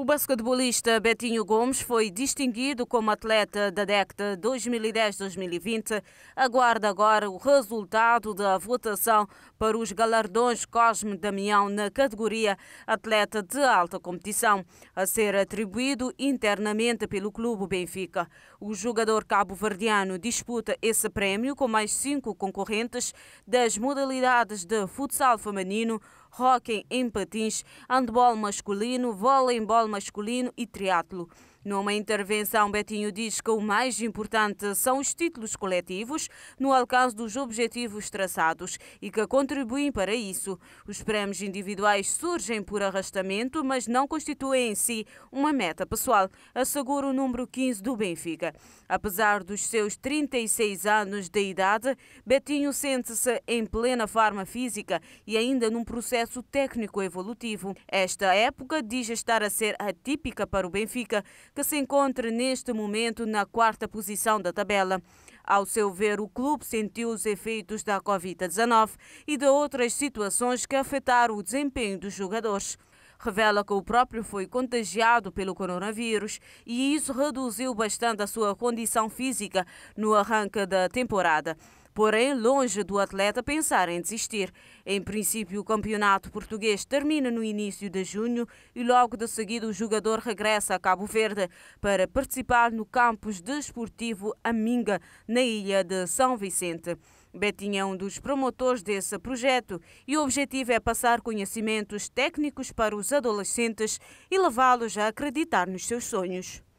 O basquetebolista Betinho Gomes foi distinguido como atleta da década 2010-2020. Aguarda agora o resultado da votação para os galardões Cosme Damião na categoria atleta de alta competição, a ser atribuído internamente pelo Clube Benfica. O jogador cabo-verdiano disputa esse prémio com mais cinco concorrentes das modalidades de futsal feminino, hóquei em patins, handball masculino, voleibol masculino e triatlo. Numa intervenção, Betinho diz que o mais importante são os títulos coletivos no alcance dos objetivos traçados e que contribuem para isso. Os prémios individuais surgem por arrastamento, mas não constituem em si uma meta pessoal, assegura o número 15 do Benfica. Apesar dos seus 36 anos de idade, Betinho sente-se em plena forma física e ainda num processo técnico evolutivo. Esta época diz estar a ser atípica para o Benfica, que se encontra neste momento na quarta posição da tabela. Ao seu ver, o clube sentiu os efeitos da Covid-19 e de outras situações que afetaram o desempenho dos jogadores. Revela que o próprio foi contagiado pelo coronavírus e isso reduziu bastante a sua condição física no arranque da temporada porém longe do atleta pensar em desistir. Em princípio, o campeonato português termina no início de junho e logo de seguida o jogador regressa a Cabo Verde para participar no campus desportivo Aminga, na ilha de São Vicente. Betinho é um dos promotores desse projeto e o objetivo é passar conhecimentos técnicos para os adolescentes e levá-los a acreditar nos seus sonhos.